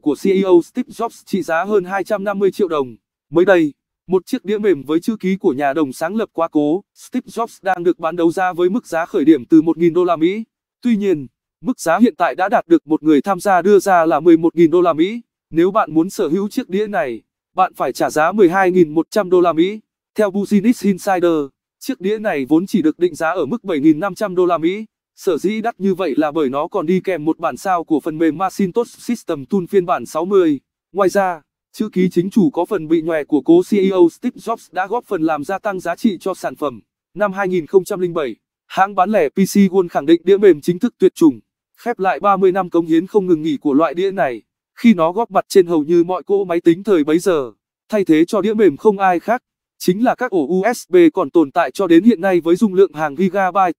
của CEO Steve Jobs trị giá hơn 250 triệu đồng. Mới đây, một chiếc đĩa mềm với chữ ký của nhà đồng sáng lập quá cố, Steve Jobs đang được bán đấu giá với mức giá khởi điểm từ 1.000 đô la Mỹ. Tuy nhiên, mức giá hiện tại đã đạt được một người tham gia đưa ra là 11.000 đô la Mỹ. Nếu bạn muốn sở hữu chiếc đĩa này, bạn phải trả giá 12.100 đô la Mỹ. Theo Business Insider, chiếc đĩa này vốn chỉ được định giá ở mức 7.500 đô la Mỹ. Sở dĩ đắt như vậy là bởi nó còn đi kèm một bản sao của phần mềm Macintosh System Tool phiên bản 60. Ngoài ra, chữ ký chính chủ có phần bị nhòe của cố CEO Steve Jobs đã góp phần làm gia tăng giá trị cho sản phẩm. Năm 2007, hãng bán lẻ PC World khẳng định đĩa mềm chính thức tuyệt chủng, khép lại 30 năm cống hiến không ngừng nghỉ của loại đĩa này, khi nó góp mặt trên hầu như mọi cỗ máy tính thời bấy giờ, thay thế cho đĩa mềm không ai khác, chính là các ổ USB còn tồn tại cho đến hiện nay với dung lượng hàng gigabyte.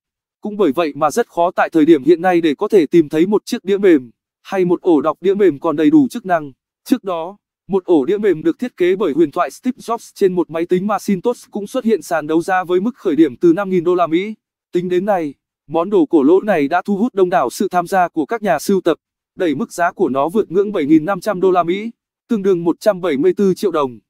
Cũng bởi vậy mà rất khó tại thời điểm hiện nay để có thể tìm thấy một chiếc đĩa mềm, hay một ổ đọc đĩa mềm còn đầy đủ chức năng. Trước đó, một ổ đĩa mềm được thiết kế bởi huyền thoại Steve Jobs trên một máy tính Macintosh cũng xuất hiện sàn đấu giá với mức khởi điểm từ 5.000 đô la Mỹ. Tính đến nay, món đồ cổ lỗ này đã thu hút đông đảo sự tham gia của các nhà sưu tập, đẩy mức giá của nó vượt ngưỡng 7.500 đô la Mỹ, tương đương 174 triệu đồng.